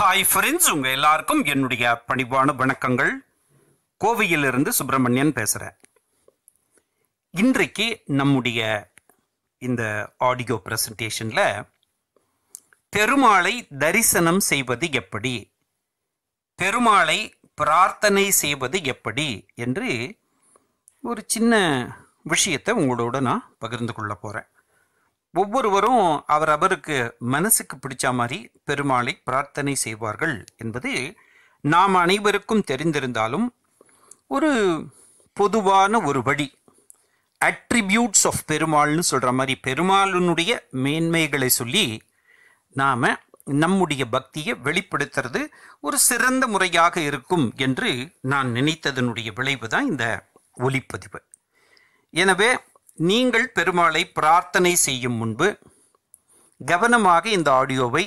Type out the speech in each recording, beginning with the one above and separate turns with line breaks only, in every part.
hi friends உங்கள் எல்லாருக்கும் என்னுடைய பணிவான வணக்கங்கள் கோவையிலிருந்து சுப்பிரமணியன் பேசுகிறேன் இன்றைக்கு நம்முடைய இந்த ஆடியோ ப்ரெசன்டேஷனில் பெருமாளை தரிசனம் செய்வது எப்படி பெருமாளை பிரார்த்தனை செய்வது எப்படி என்று ஒரு சின்ன விஷயத்தை உங்களோட நான் பகிர்ந்து கொள்ள போகிறேன் ஒவ்வொருவரும் அவர் அவருக்கு மனசுக்கு பிடிச்ச மாதிரி பெருமாளை பிரார்த்தனை செய்வார்கள் என்பது நாம் அனைவருக்கும் தெரிந்திருந்தாலும் ஒரு பொதுவான ஒரு வழி அட்ரிபியூட்ஸ் ஆஃப் பெருமாள்னு சொல்கிற மாதிரி பெருமாளினுடைய மேன்மைகளை சொல்லி நாம் நம்முடைய பக்தியை வெளிப்படுத்துறது ஒரு சிறந்த முறையாக இருக்கும் என்று நான் நினைத்ததனுடைய விளைவு தான் இந்த ஒலிப்பதிவு எனவே நீங்கள் பெருமாளை பிரார்த்தனை செய்யும் முன்பு கவனமாக இந்த ஆடியோவை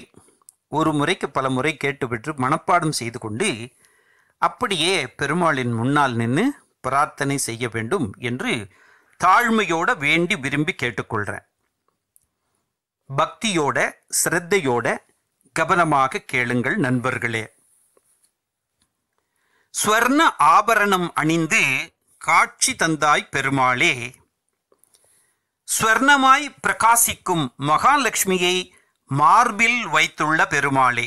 ஒரு முறைக்கு பல முறை கேட்டுவிட்டு மனப்பாடம் செய்து கொண்டு அப்படியே பெருமாளின் முன்னால் நின்று பிரார்த்தனை செய்ய வேண்டும் என்று தாழ்மையோட வேண்டி விரும்பி கேட்டுக்கொள்கிறேன் பக்தியோட ஸ்ரத்தையோட கவனமாக கேளுங்கள் நண்பர்களே ஸ்வர்ண ஆபரணம் அணிந்து காட்சி தந்தாய் பெருமாளே ஸ்வர்ணமாய் பிரகாசிக்கும் மகாலட்சுமியை மார்பில் வைத்துள்ள பெருமாளே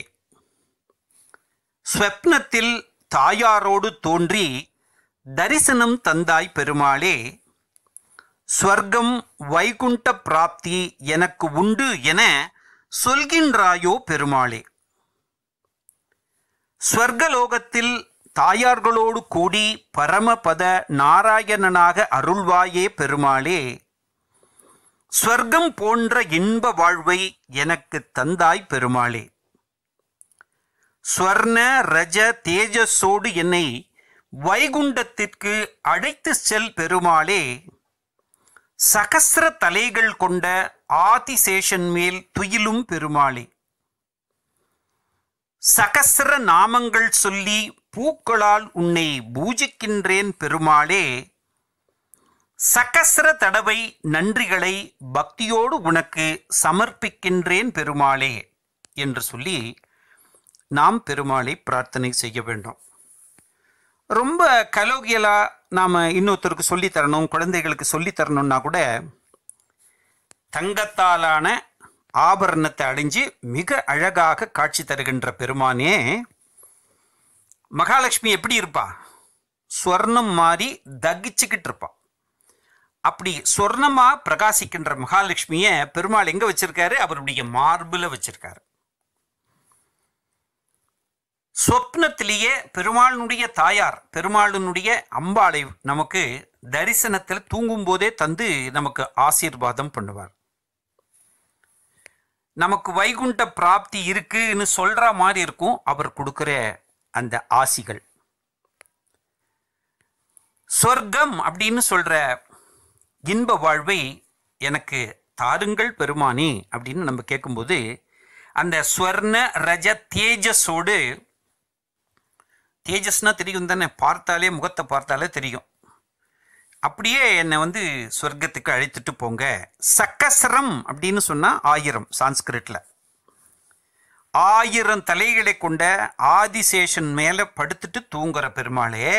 ஸ்வப்னத்தில் தாயாரோடு தோன்றி தரிசனம் தந்தாய் பெருமாளே ஸ்வர்க்கம் வைகுண்ட பிராப்தி எனக்கு உண்டு என சொல்கின்றாயோ பெருமாளே ஸ்வர்கலோகத்தில் தாயார்களோடு கூடி பரமபத நாராயணனாக அருள்வாயே பெருமாளே ஸ்வர்க்கம் போன்ற இன்ப வாழ்வை எனக்கு தந்தாய் பெருமாளே ஸ்வர்ண ரஜ தேஜஸோடு என்னை வைகுண்டத்திற்கு அழைத்து செல் பெருமாளே சகசிர தலைகள் கொண்ட ஆதிசேஷன் மேல் துயிலும் பெருமாளே சகசிர நாமங்கள் சொல்லி பூக்களால் உன்னை பூஜிக்கின்றேன் பெருமாளே சகசிர தடவை நன்றிகளை பக்தியோடு உனக்கு சமர்ப்பிக்கின்றேன் பெருமாளே என்று சொல்லி நாம் பெருமாளை பிரார்த்தனை செய்ய வேண்டும் ரொம்ப கலோகியலாக நாம் இன்னொருத்தருக்கு சொல்லித்தரணும் குழந்தைகளுக்கு சொல்லித்தரணும்னா கூட தங்கத்தாலான ஆபரணத்தை அழிஞ்சு மிக அழகாக காட்சி தருகின்ற பெருமானே மகாலட்சுமி எப்படி இருப்பா ஸ்வர்ணம் மாதிரி தகிச்சுக்கிட்டு இருப்பாள் அப்படி சொர்ணமாக பிரகாசிக்கின்ற மகாலட்சுமியை பெருமாள் எங்கே வச்சிருக்காரு அவருடைய மார்பில் வச்சிருக்காரு சொப்னத்திலேயே பெருமாளினுடைய தாயார் பெருமாளினுடைய அம்பாளை நமக்கு தரிசனத்தில் தூங்கும் போதே தந்து நமக்கு ஆசீர்வாதம் பண்ணுவார் நமக்கு வைகுண்ட பிராப்தி இருக்குன்னு சொல்கிற மாதிரி இருக்கும் அவர் கொடுக்குற அந்த ஆசிகள் சொர்க்கம் அப்படின்னு சொல்கிற இன்ப வாழ்வை எனக்கு தாருங்கள் பெருமானி அப்படின்னு நம்ம கேட்கும்போது அந்த ஸ்வர்ண ரஜ தேஜஸோடு தேஜஸ்னால் தெரியும் தானே பார்த்தாலே முகத்தை பார்த்தாலே தெரியும் அப்படியே என்னை வந்து சொர்க்கத்துக்கு அழைத்துட்டு போங்க சக்கசரம் அப்படின்னு சொன்னால் ஆயிரம் சான்ஸ்கிரிட்டில் ஆயிரம் தலைகளை கொண்ட ஆதிசேஷன் மேலே படுத்துட்டு தூங்குற பெருமாளே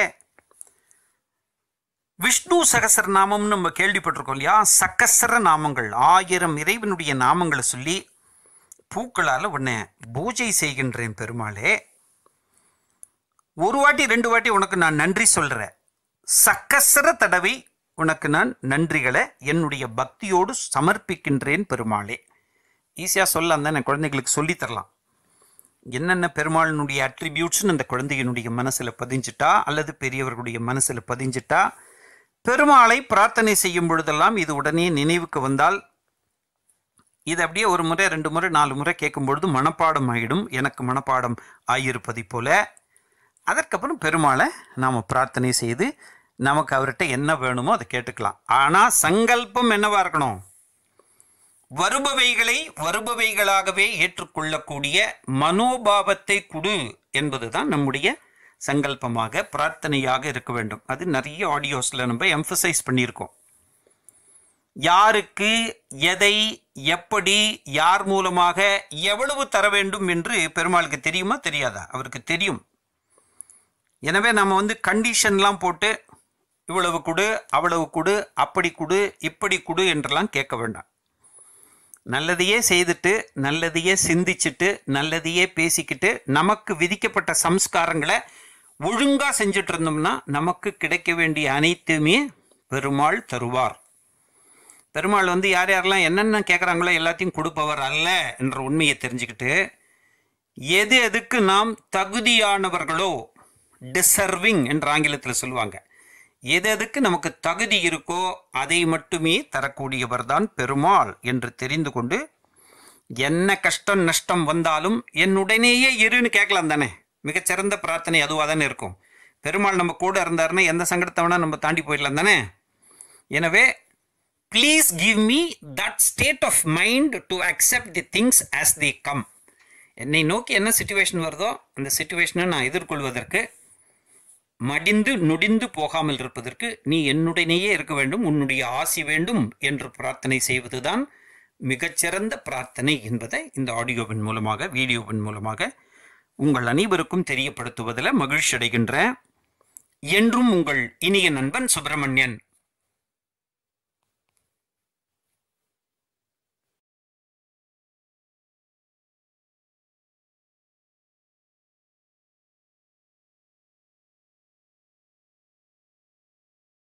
விஷ்ணு சகசர நாமம்னு நம்ம கேள்விப்பட்டிருக்கோம் இல்லையா சகசர நாமங்கள் ஆயிரம் இறைவனுடைய நாமங்களை சொல்லி பூக்களால் உன்னை பூஜை செய்கின்றேன் பெருமாளே ஒரு வாட்டி ரெண்டு வாட்டி உனக்கு நான் நன்றி சொல்கிறேன் சக்கசர தடவை உனக்கு நான் நன்றிகளை என்னுடைய பக்தியோடு சமர்ப்பிக்கின்றேன் பெருமாளே ஈஸியாக சொல்லலாம் தானே குழந்தைகளுக்கு சொல்லித்தரலாம் என்னென்ன பெருமாளினுடைய அட்ரிபியூட்ஸ்னு அந்த குழந்தையினுடைய மனசில் பதிஞ்சிட்டா அல்லது பெரியவர்களுடைய மனசில் பதிஞ்சிட்டா பெருமாளை பிரார்த்தனை செய்யும் பொழுதெல்லாம் இது உடனே நினைவுக்கு வந்தால் இது அப்படியே ஒரு முறை ரெண்டு முறை நாலு முறை கேட்கும் பொழுது மனப்பாடம் ஆகிடும் எனக்கு மனப்பாடம் ஆகியிருப்பதை போல அதற்கப்புறம் பெருமாளை நாம் பிரார்த்தனை செய்து நமக்கு அவர்கிட்ட என்ன வேணுமோ அதை கேட்டுக்கலாம் ஆனால் சங்கல்பம் என்னவாக இருக்கணும் வருபவைகளை வருபவைகளாகவே ஏற்றுக்கொள்ளக்கூடிய மனோபாவத்தை குடு என்பதுதான் நம்முடைய சங்கல்பமாக பிரார்த்தனையாக இருக்க வேண்டும் அது நிறைய ஆடியோஸில் நம்ம எம்ஃபசைஸ் பண்ணியிருக்கோம் யாருக்கு எதை எப்படி யார் மூலமாக எவ்வளவு தர வேண்டும் என்று பெருமாளுக்கு தெரியுமா தெரியாதா அவருக்கு தெரியும் எனவே நம்ம வந்து கண்டிஷன்லாம் போட்டு இவ்வளவு கொடு அவ்வளவு கொடு அப்படி கொடு இப்படி கொடு என்றெல்லாம் கேட்க வேண்டாம் நல்லதையே செய்துட்டு நல்லதையே சிந்திச்சுட்டு நல்லதையே பேசிக்கிட்டு நமக்கு விதிக்கப்பட்ட சம்ஸ்காரங்களை ஒழுங்காக செஞ்சிட்டு இருந்தோம்னா நமக்கு கிடைக்க வேண்டிய அனைத்துமே பெருமாள் தருவார் பெருமாள் வந்து யார் யாரெல்லாம் என்னென்ன கேட்குறாங்களோ எல்லாத்தையும் கொடுப்பவர் அல்ல என்ற உண்மையை தெரிஞ்சுக்கிட்டு எது எதுக்கு நாம் தகுதியானவர்களோ டிசர்விங் என்ற ஆங்கிலத்தில் சொல்லுவாங்க எது எதுக்கு நமக்கு தகுதி இருக்கோ அதை மட்டுமே தரக்கூடியவர் தான் பெருமாள் என்று தெரிந்து கொண்டு என்ன கஷ்டம் நஷ்டம் வந்தாலும் என்னுடனேயே இருன்னு கேட்கலாம் தானே மிகச்சிறந்த பிரார்த்தனை அதுவாக தானே இருக்கும் பெருமாள் நம்ம கூட இருந்தாருன்னா எந்த சங்கடத்தை வேணால் நம்ம தாண்டி போயிடலாம் தானே எனவே please give me that state of mind to accept the things as the come என்னை நோக்கி என்ன சுச்சுவேஷன் வருதோ அந்த சுச்சுவேஷனை நான் எதிர்கொள்வதற்கு மடிந்து நொடிந்து போகாமல் இருப்பதற்கு நீ என்னுடனேயே இருக்க வேண்டும் உன்னுடைய ஆசி வேண்டும் என்று பிரார்த்தனை செய்வதுதான் மிகச்சிறந்த பிரார்த்தனை என்பதை இந்த ஆடியோவின் மூலமாக வீடியோவின் மூலமாக உங்கள் அனைவருக்கும் தெரியப்படுத்துவதில் மகிழ்ச்சி அடைகின்ற என்றும் உங்கள் இனிய நண்பன் சுப்பிரமணியன்